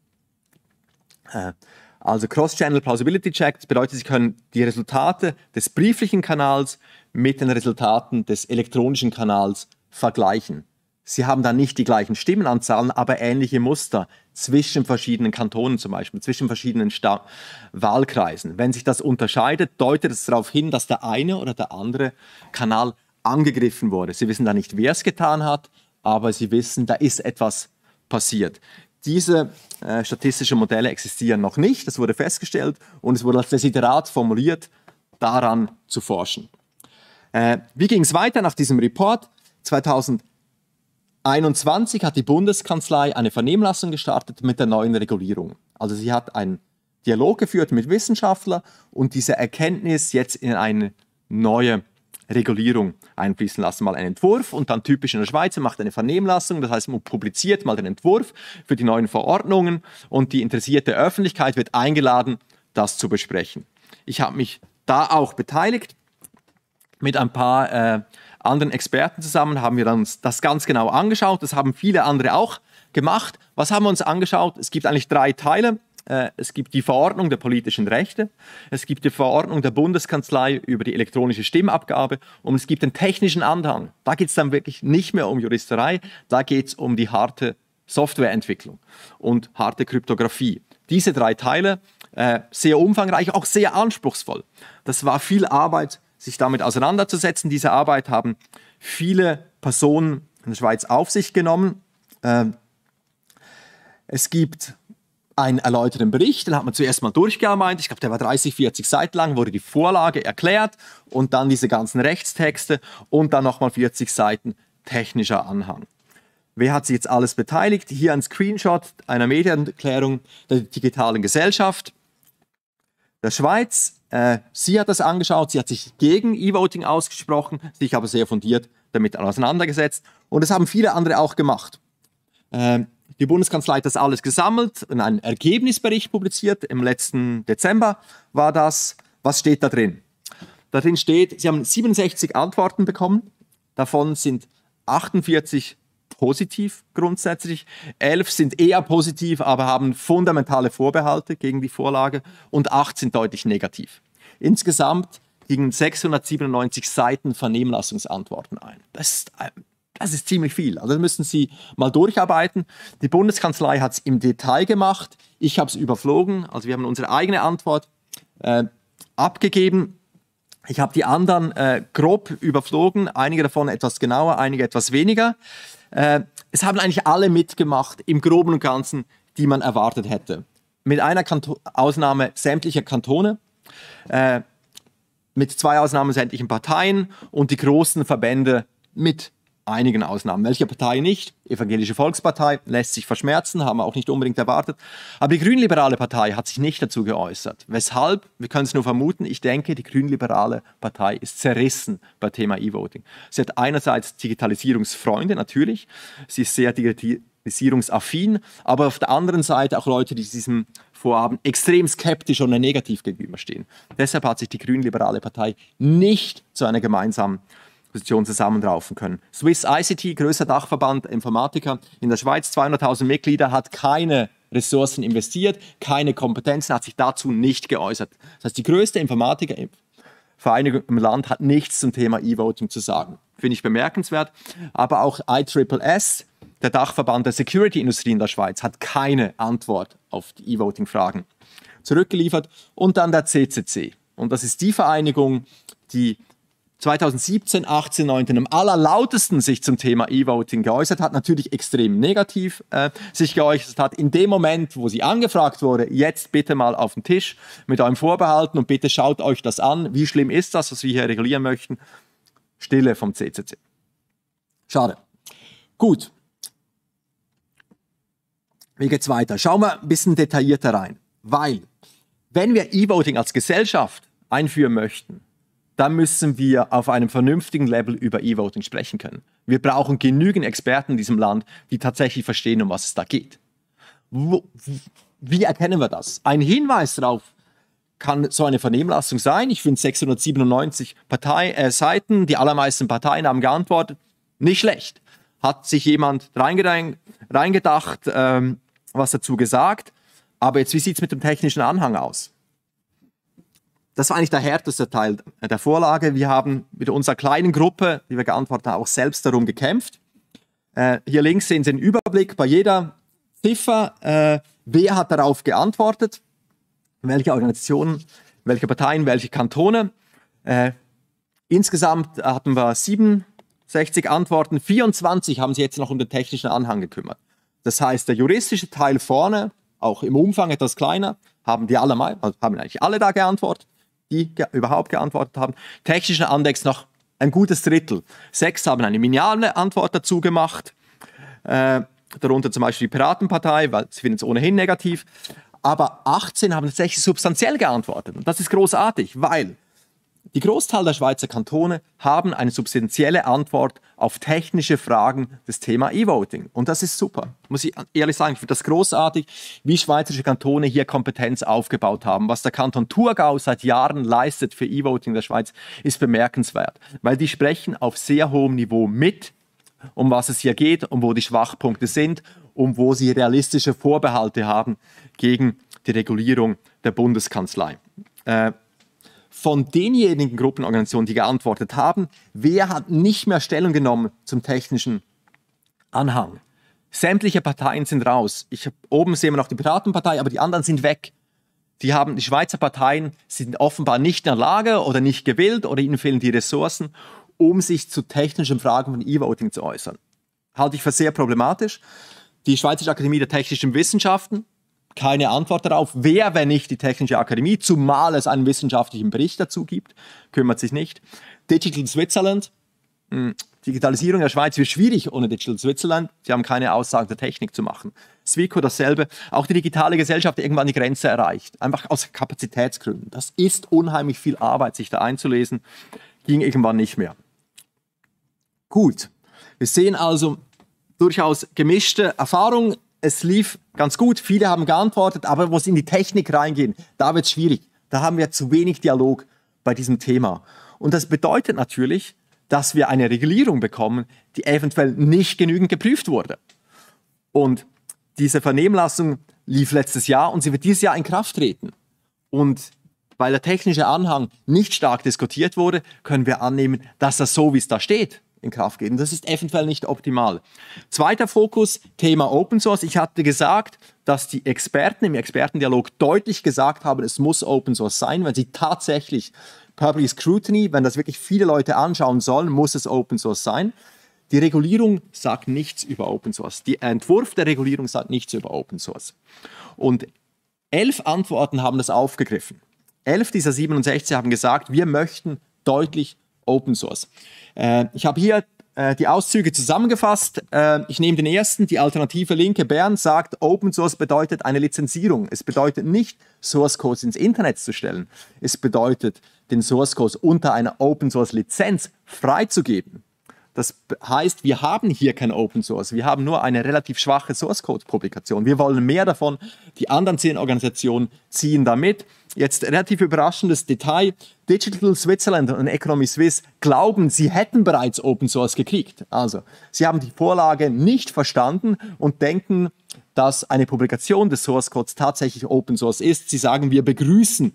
Äh, also Cross-Channel Plausibility Check bedeutet, Sie können die Resultate des brieflichen Kanals mit den Resultaten des elektronischen Kanals vergleichen. Sie haben dann nicht die gleichen Stimmenanzahlen, aber ähnliche Muster zwischen verschiedenen Kantonen zum Beispiel, zwischen verschiedenen Sta Wahlkreisen. Wenn sich das unterscheidet, deutet es darauf hin, dass der eine oder der andere Kanal angegriffen wurde. Sie wissen dann nicht, wer es getan hat, aber sie wissen, da ist etwas passiert. Diese äh, statistischen Modelle existieren noch nicht, das wurde festgestellt und es wurde als Desiderat formuliert, daran zu forschen. Äh, wie ging es weiter nach diesem Report? 2021 hat die Bundeskanzlei eine Vernehmlassung gestartet mit der neuen Regulierung. Also sie hat einen Dialog geführt mit Wissenschaftlern und diese Erkenntnis jetzt in eine neue Regulierung einfließen lassen. Mal einen Entwurf und dann typisch in der Schweiz macht eine Vernehmlassung. Das heißt, man publiziert mal den Entwurf für die neuen Verordnungen und die interessierte Öffentlichkeit wird eingeladen, das zu besprechen. Ich habe mich da auch beteiligt. Mit ein paar äh, anderen Experten zusammen haben wir uns das ganz genau angeschaut. Das haben viele andere auch gemacht. Was haben wir uns angeschaut? Es gibt eigentlich drei Teile. Äh, es gibt die Verordnung der politischen Rechte, es gibt die Verordnung der Bundeskanzlei über die elektronische Stimmabgabe und es gibt den technischen Anhang. Da geht es dann wirklich nicht mehr um Juristerei, da geht es um die harte Softwareentwicklung und harte Kryptographie. Diese drei Teile, äh, sehr umfangreich, auch sehr anspruchsvoll. Das war viel Arbeit, sich damit auseinanderzusetzen. Diese Arbeit haben viele Personen in der Schweiz auf sich genommen. Ähm, es gibt einen erläuterten Bericht, den hat man zuerst mal durchgearbeitet. Ich glaube, der war 30, 40 Seiten lang, wurde die Vorlage erklärt und dann diese ganzen Rechtstexte und dann nochmal 40 Seiten technischer Anhang. Wer hat sich jetzt alles beteiligt? Hier ein Screenshot einer Medienerklärung der digitalen Gesellschaft der Schweiz. Äh, sie hat das angeschaut, sie hat sich gegen E-Voting ausgesprochen, sich aber sehr fundiert damit auseinandergesetzt. Und das haben viele andere auch gemacht. Ähm, die Bundeskanzlei hat das alles gesammelt und einen Ergebnisbericht publiziert. Im letzten Dezember war das. Was steht da drin? Da drin steht, sie haben 67 Antworten bekommen. Davon sind 48 positiv grundsätzlich. Elf sind eher positiv, aber haben fundamentale Vorbehalte gegen die Vorlage und 8 sind deutlich negativ. Insgesamt gingen 697 Seiten Vernehmlassungsantworten ein. Das ist das ist ziemlich viel. Also das müssen Sie mal durcharbeiten. Die Bundeskanzlei hat es im Detail gemacht. Ich habe es überflogen. Also wir haben unsere eigene Antwort äh, abgegeben. Ich habe die anderen äh, grob überflogen, einige davon etwas genauer, einige etwas weniger. Äh, es haben eigentlich alle mitgemacht im groben und ganzen, die man erwartet hätte. Mit einer Kanto Ausnahme sämtlicher Kantone, äh, mit zwei Ausnahmen sämtlichen Parteien und die großen Verbände mit einigen Ausnahmen. Welche Partei nicht? Evangelische Volkspartei lässt sich verschmerzen, haben wir auch nicht unbedingt erwartet. Aber die Grünliberale Partei hat sich nicht dazu geäußert. Weshalb? Wir können es nur vermuten. Ich denke, die Grünliberale Partei ist zerrissen beim Thema E-Voting. Sie hat einerseits Digitalisierungsfreunde, natürlich. Sie ist sehr digitalisierungsaffin, aber auf der anderen Seite auch Leute, die diesem Vorhaben extrem skeptisch und negativ gegenüberstehen. Deshalb hat sich die Grünliberale Partei nicht zu einer gemeinsamen Position zusammenraufen können. Swiss ICT, größter Dachverband Informatiker in der Schweiz, 200.000 Mitglieder, hat keine Ressourcen investiert, keine Kompetenzen, hat sich dazu nicht geäußert. Das heißt, die größte Informatikervereinigung im Land hat nichts zum Thema E-Voting zu sagen. Finde ich bemerkenswert. Aber auch ISSS, der Dachverband der Security-Industrie in der Schweiz, hat keine Antwort auf die E-Voting-Fragen zurückgeliefert. Und dann der CCC. Und das ist die Vereinigung, die 2017, 18, 19 am allerlautesten sich zum Thema E-Voting geäußert hat, natürlich extrem negativ äh, sich geäußert hat. In dem Moment, wo sie angefragt wurde, jetzt bitte mal auf den Tisch mit eurem Vorbehalten und bitte schaut euch das an. Wie schlimm ist das, was wir hier regulieren möchten? Stille vom CCC. Schade. Gut. Wie geht's weiter? Schauen wir ein bisschen detaillierter rein, weil wenn wir E-Voting als Gesellschaft einführen möchten, dann müssen wir auf einem vernünftigen Level über E-Voting sprechen können. Wir brauchen genügend Experten in diesem Land, die tatsächlich verstehen, um was es da geht. Wie erkennen wir das? Ein Hinweis darauf kann so eine Vernehmlassung sein. Ich finde 697 Partei, äh, Seiten, die allermeisten Parteien haben geantwortet. Nicht schlecht. Hat sich jemand reingedacht, reingedacht ähm, was dazu gesagt? Aber jetzt, wie sieht es mit dem technischen Anhang aus? das war eigentlich der härteste Teil der Vorlage. Wir haben mit unserer kleinen Gruppe, die wir geantwortet haben, auch selbst darum gekämpft. Äh, hier links sehen Sie den Überblick bei jeder Ziffer. Äh, wer hat darauf geantwortet? Welche Organisationen, welche Parteien, welche Kantone? Äh, insgesamt hatten wir 67 Antworten. 24 haben sich jetzt noch um den technischen Anhang gekümmert. Das heißt, der juristische Teil vorne, auch im Umfang etwas kleiner, haben die alle, also haben eigentlich alle da geantwortet die ge überhaupt geantwortet haben. Technischen Andex noch ein gutes Drittel. Sechs haben eine minimale Antwort dazu gemacht. Äh, darunter zum Beispiel die Piratenpartei, weil sie finden es ohnehin negativ. Aber 18 haben tatsächlich substanziell geantwortet. Und das ist großartig, weil die Großteil der Schweizer Kantone haben eine substanzielle Antwort auf technische Fragen des Thema E-Voting. Und das ist super. Muss ich ehrlich sagen, ich finde das großartig, wie schweizerische Kantone hier Kompetenz aufgebaut haben. Was der Kanton Thurgau seit Jahren leistet für E-Voting in der Schweiz, ist bemerkenswert, weil die sprechen auf sehr hohem Niveau mit, um was es hier geht, um wo die Schwachpunkte sind, um wo sie realistische Vorbehalte haben gegen die Regulierung der Bundeskanzlei. Äh, von denjenigen Gruppenorganisationen, die geantwortet haben, wer hat nicht mehr Stellung genommen zum technischen Anhang. Sämtliche Parteien sind raus. Ich, oben sehen wir noch die Piratenpartei, aber die anderen sind weg. Die, haben, die Schweizer Parteien sind offenbar nicht in der Lage oder nicht gewillt oder ihnen fehlen die Ressourcen, um sich zu technischen Fragen von E-Voting zu äußern. Halte ich für sehr problematisch. Die Schweizerische Akademie der Technischen Wissenschaften keine Antwort darauf. Wer, wenn nicht die Technische Akademie, zumal es einen wissenschaftlichen Bericht dazu gibt, kümmert sich nicht. Digital Switzerland, hm, Digitalisierung der Schweiz wird schwierig ohne Digital Switzerland. Sie haben keine Aussagen der Technik zu machen. Swico dasselbe. Auch die digitale Gesellschaft die irgendwann die Grenze erreicht. Einfach aus Kapazitätsgründen. Das ist unheimlich viel Arbeit, sich da einzulesen. Ging irgendwann nicht mehr. Gut. Wir sehen also durchaus gemischte Erfahrungen es lief ganz gut, viele haben geantwortet, aber wo es in die Technik reingehen, da wird es schwierig. Da haben wir zu wenig Dialog bei diesem Thema. Und das bedeutet natürlich, dass wir eine Regulierung bekommen, die eventuell nicht genügend geprüft wurde. Und diese Vernehmlassung lief letztes Jahr und sie wird dieses Jahr in Kraft treten. Und weil der technische Anhang nicht stark diskutiert wurde, können wir annehmen, dass das so, wie es da steht, in Kraft geht. Und das ist eventuell nicht optimal. Zweiter Fokus, Thema Open Source. Ich hatte gesagt, dass die Experten im Expertendialog deutlich gesagt haben, es muss Open Source sein, wenn sie tatsächlich Public Scrutiny, wenn das wirklich viele Leute anschauen sollen, muss es Open Source sein. Die Regulierung sagt nichts über Open Source. Der Entwurf der Regulierung sagt nichts über Open Source. Und elf Antworten haben das aufgegriffen. Elf dieser 67 haben gesagt, wir möchten deutlich Open Source. Äh, ich habe hier äh, die Auszüge zusammengefasst. Äh, ich nehme den ersten. Die alternative Linke Bern sagt, Open Source bedeutet eine Lizenzierung. Es bedeutet nicht, Source Codes ins Internet zu stellen. Es bedeutet, den Source Code unter einer Open Source Lizenz freizugeben. Das heißt, wir haben hier kein Open Source. Wir haben nur eine relativ schwache Source Code Publikation. Wir wollen mehr davon. Die anderen zehn Organisationen ziehen damit. Jetzt relativ überraschendes Detail. Digital Switzerland und Economy Swiss glauben, sie hätten bereits Open Source gekriegt. Also, sie haben die Vorlage nicht verstanden und denken, dass eine Publikation des Source Codes tatsächlich Open Source ist. Sie sagen, wir begrüßen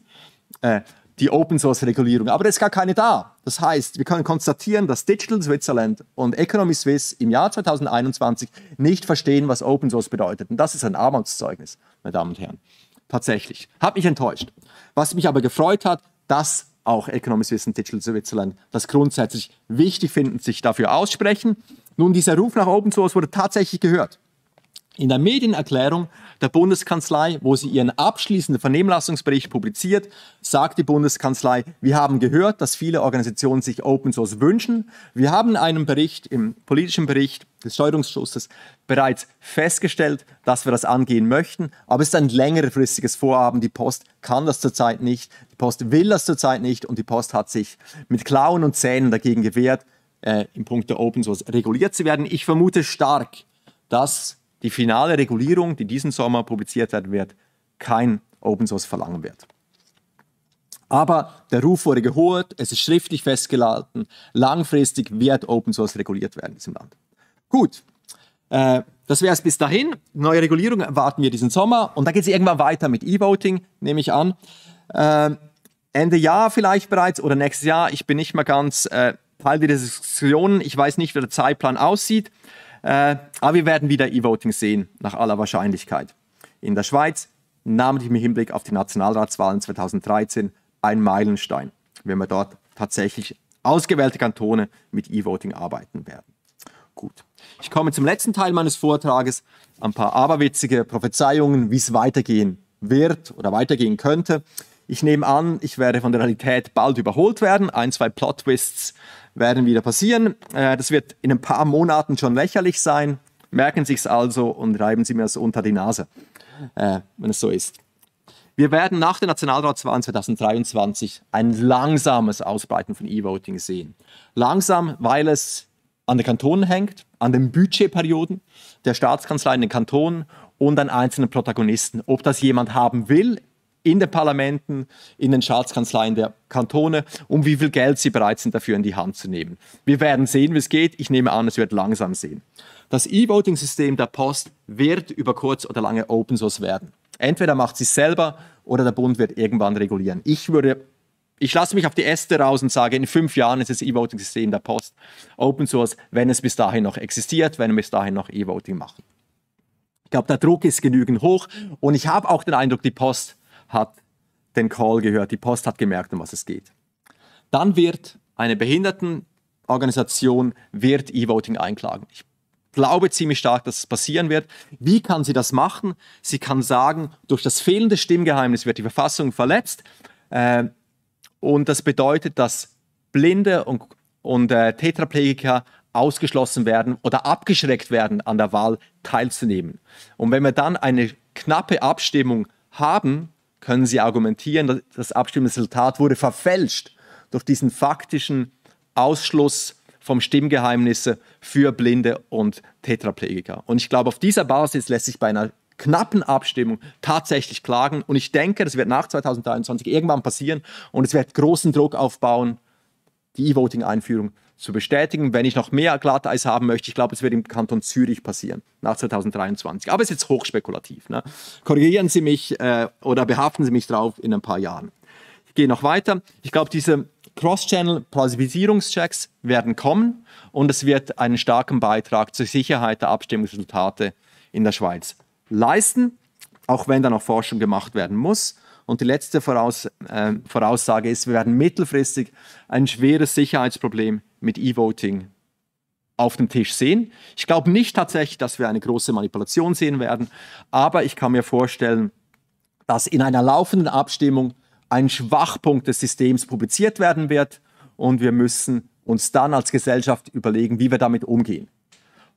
äh, die Open Source Regulierung. Aber es ist gar keine da. Das heißt, wir können konstatieren, dass Digital Switzerland und Economy Swiss im Jahr 2021 nicht verstehen, was Open Source bedeutet. Und das ist ein Armutszeugnis, meine Damen und Herren. Tatsächlich. Hat mich enttäuscht. Was mich aber gefreut hat, dass auch Economy Swiss und Digital Switzerland das grundsätzlich wichtig finden, sich dafür aussprechen. Nun, dieser Ruf nach Open Source wurde tatsächlich gehört. In der Medienerklärung der Bundeskanzlei, wo sie ihren abschließenden Vernehmlassungsbericht publiziert, sagt die Bundeskanzlei, wir haben gehört, dass viele Organisationen sich Open Source wünschen. Wir haben in einem Bericht, im politischen Bericht des Steuerungsausschusses, bereits festgestellt, dass wir das angehen möchten. Aber es ist ein längerfristiges Vorhaben. Die Post kann das zurzeit nicht. Die Post will das zurzeit nicht. Und die Post hat sich mit Klauen und Zähnen dagegen gewehrt, äh, im Punkt der Open Source reguliert zu werden. Ich vermute stark, dass die finale Regulierung, die diesen Sommer publiziert werden wird kein Open Source verlangen wird. Aber der Ruf wurde geholt, es ist schriftlich festgehalten, langfristig wird Open Source reguliert werden in diesem Land. Gut, äh, das wäre es bis dahin. Neue Regulierung erwarten wir diesen Sommer und dann geht es irgendwann weiter mit E-Voting, nehme ich an. Äh, Ende Jahr vielleicht bereits oder nächstes Jahr, ich bin nicht mehr ganz äh, Teil dieser Diskussion, ich weiß nicht, wie der Zeitplan aussieht. Äh, aber wir werden wieder E-Voting sehen, nach aller Wahrscheinlichkeit. In der Schweiz, namentlich im Hinblick auf die Nationalratswahlen 2013, ein Meilenstein, wenn wir dort tatsächlich ausgewählte Kantone mit E-Voting arbeiten werden. Gut. Ich komme zum letzten Teil meines Vortrages. Ein paar aberwitzige Prophezeiungen, wie es weitergehen wird oder weitergehen könnte. Ich nehme an, ich werde von der Realität bald überholt werden. Ein, zwei Plot-Twists werden wieder passieren. Äh, das wird in ein paar Monaten schon lächerlich sein. Merken Sie es also und reiben Sie mir es unter die Nase, äh, wenn es so ist. Wir werden nach der Nationalratswahlen 2023 ein langsames Ausbreiten von E-Voting sehen. Langsam, weil es an den Kantonen hängt, an den Budgetperioden der Staatskanzlei in den Kantonen und an einzelnen Protagonisten. Ob das jemand haben will, in den Parlamenten, in den Staatskanzleien der Kantone, um wie viel Geld sie bereit sind, dafür in die Hand zu nehmen. Wir werden sehen, wie es geht. Ich nehme an, es wird langsam sehen. Das E-Voting-System der Post wird über kurz oder lange Open Source werden. Entweder macht sie es selber oder der Bund wird irgendwann regulieren. Ich würde ich lasse mich auf die Äste raus und sage, in fünf Jahren ist das E-Voting-System der Post Open Source, wenn es bis dahin noch existiert, wenn wir bis dahin noch E-Voting machen. Ich glaube, der Druck ist genügend hoch und ich habe auch den Eindruck, die Post hat den Call gehört, die Post hat gemerkt, um was es geht. Dann wird eine Behindertenorganisation wird E-Voting einklagen. Ich glaube ziemlich stark, dass es passieren wird. Wie kann sie das machen? Sie kann sagen, durch das fehlende Stimmgeheimnis wird die Verfassung verletzt. Äh, und das bedeutet, dass Blinde und, und äh, Tetraplegiker ausgeschlossen werden oder abgeschreckt werden, an der Wahl teilzunehmen. Und wenn wir dann eine knappe Abstimmung haben, können sie argumentieren, dass das Abstimmungsresultat wurde verfälscht durch diesen faktischen Ausschluss vom Stimmgeheimnisse für Blinde und Tetraplegiker. Und ich glaube, auf dieser Basis lässt sich bei einer knappen Abstimmung tatsächlich klagen. Und ich denke, das wird nach 2023 irgendwann passieren und es wird großen Druck aufbauen, die E-Voting-Einführung zu bestätigen, wenn ich noch mehr Glatteis haben möchte. Ich glaube, es wird im Kanton Zürich passieren, nach 2023. Aber es ist jetzt hochspekulativ. Ne? Korrigieren Sie mich äh, oder behaften Sie mich drauf in ein paar Jahren. Ich gehe noch weiter. Ich glaube, diese Cross-Channel-Plausibilisierungschecks werden kommen und es wird einen starken Beitrag zur Sicherheit der Abstimmungsresultate in der Schweiz leisten, auch wenn da noch Forschung gemacht werden muss. Und die letzte Voraus äh, Voraussage ist, wir werden mittelfristig ein schweres Sicherheitsproblem mit E-Voting auf dem Tisch sehen. Ich glaube nicht tatsächlich, dass wir eine große Manipulation sehen werden, aber ich kann mir vorstellen, dass in einer laufenden Abstimmung ein Schwachpunkt des Systems publiziert werden wird und wir müssen uns dann als Gesellschaft überlegen, wie wir damit umgehen.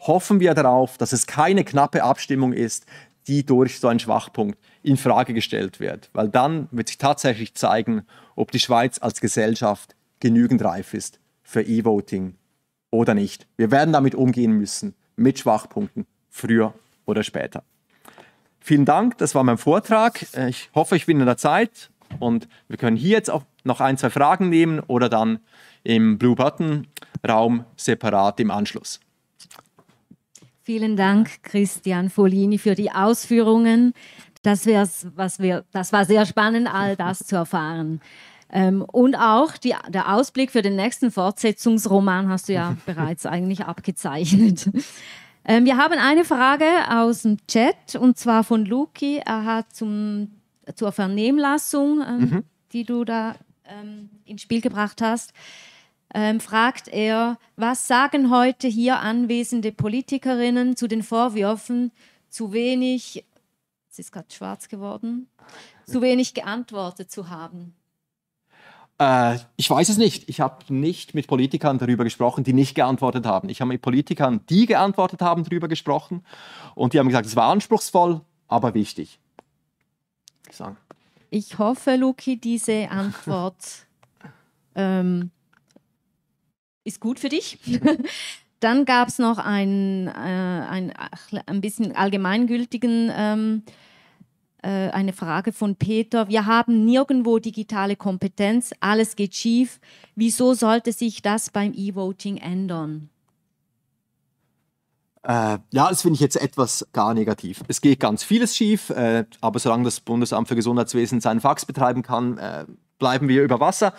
Hoffen wir darauf, dass es keine knappe Abstimmung ist, die durch so einen Schwachpunkt in Frage gestellt wird, weil dann wird sich tatsächlich zeigen, ob die Schweiz als Gesellschaft genügend reif ist für E-Voting oder nicht. Wir werden damit umgehen müssen, mit Schwachpunkten, früher oder später. Vielen Dank, das war mein Vortrag. Ich hoffe, ich bin in der Zeit und wir können hier jetzt auch noch ein, zwei Fragen nehmen oder dann im Blue Button Raum separat im Anschluss. Vielen Dank, Christian Folini, für die Ausführungen. Das, wär's, was wir, das war sehr spannend, all das zu erfahren. Ähm, und auch die, der Ausblick für den nächsten Fortsetzungsroman hast du ja *laughs* bereits eigentlich abgezeichnet. Ähm, wir haben eine Frage aus dem Chat und zwar von Luki. Er hat zum, zur Vernehmlassung, ähm, mhm. die du da ähm, ins Spiel gebracht hast, ähm, fragt er, was sagen heute hier anwesende Politikerinnen zu den Vorwürfen, zu wenig, es ist gerade schwarz geworden, zu wenig geantwortet zu haben? Äh, ich weiß es nicht. Ich habe nicht mit Politikern darüber gesprochen, die nicht geantwortet haben. Ich habe mit Politikern, die geantwortet haben, darüber gesprochen. Und die haben gesagt, es war anspruchsvoll, aber wichtig. Ich, sagen. ich hoffe, Luki, diese Antwort *laughs* ähm, ist gut für dich. *laughs* Dann gab es noch einen, äh, einen, ein bisschen allgemeingültigen ähm, äh, eine Frage von Peter. Wir haben nirgendwo digitale Kompetenz, alles geht schief. Wieso sollte sich das beim E-Voting ändern? Äh, ja, das finde ich jetzt etwas gar negativ. Es geht ganz vieles schief, äh, aber solange das Bundesamt für Gesundheitswesen seinen Fax betreiben kann, äh, bleiben wir über Wasser.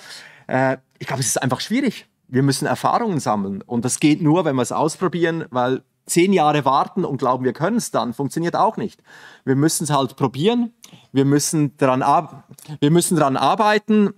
Äh, ich glaube, es ist einfach schwierig. Wir müssen Erfahrungen sammeln und das geht nur, wenn wir es ausprobieren, weil zehn Jahre warten und glauben, wir können es dann, funktioniert auch nicht. Wir müssen es halt probieren, wir müssen, daran wir müssen dran arbeiten.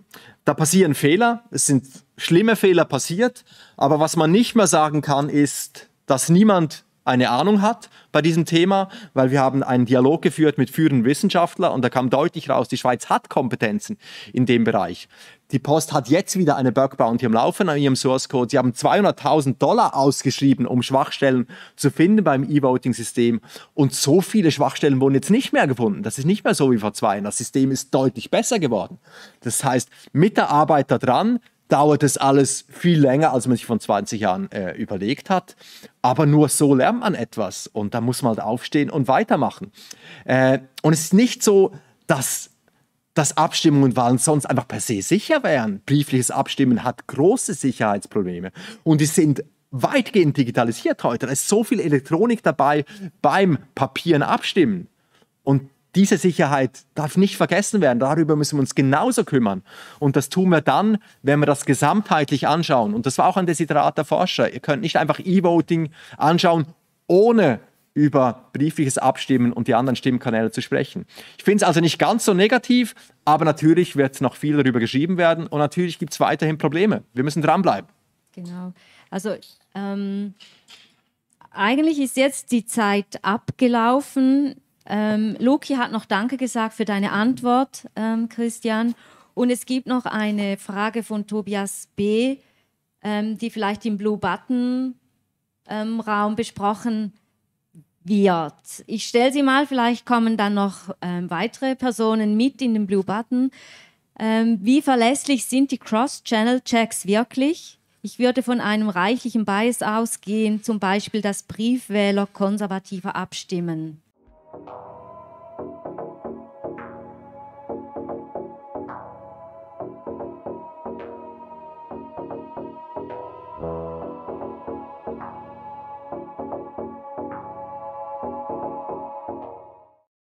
Da passieren Fehler, es sind schlimme Fehler passiert, aber was man nicht mehr sagen kann, ist, dass niemand eine Ahnung hat bei diesem Thema, weil wir haben einen Dialog geführt mit führenden Wissenschaftlern und da kam deutlich raus, die Schweiz hat Kompetenzen in dem Bereich. Die Post hat jetzt wieder eine Bug Bounty am Laufen an ihrem Source Code. Sie haben 200.000 Dollar ausgeschrieben, um Schwachstellen zu finden beim E-Voting-System. Und so viele Schwachstellen wurden jetzt nicht mehr gefunden. Das ist nicht mehr so wie vor zwei Jahren. Das System ist deutlich besser geworden. Das heißt, mit der Arbeit daran dauert es alles viel länger, als man sich von 20 Jahren äh, überlegt hat. Aber nur so lernt man etwas und da muss man halt aufstehen und weitermachen. Äh, und es ist nicht so, dass, dass Abstimmungen und Wahlen sonst einfach per se sicher wären. Briefliches Abstimmen hat große Sicherheitsprobleme und die sind weitgehend digitalisiert heute. Da ist so viel Elektronik dabei beim Papieren abstimmen. Und diese Sicherheit darf nicht vergessen werden. Darüber müssen wir uns genauso kümmern. Und das tun wir dann, wenn wir das gesamtheitlich anschauen. Und das war auch ein Desiderat der Forscher. Ihr könnt nicht einfach E-Voting anschauen, ohne über briefliches Abstimmen und die anderen Stimmkanäle zu sprechen. Ich finde es also nicht ganz so negativ, aber natürlich wird noch viel darüber geschrieben werden und natürlich gibt es weiterhin Probleme. Wir müssen dranbleiben. Genau. Also ähm, eigentlich ist jetzt die Zeit abgelaufen, ähm, Loki hat noch Danke gesagt für deine Antwort, ähm, Christian. Und es gibt noch eine Frage von Tobias B., ähm, die vielleicht im Blue Button ähm, Raum besprochen wird. Ich stelle sie mal, vielleicht kommen dann noch ähm, weitere Personen mit in den Blue Button. Ähm, wie verlässlich sind die Cross-Channel-Checks wirklich? Ich würde von einem reichlichen Bias ausgehen, zum Beispiel, dass Briefwähler konservativer abstimmen.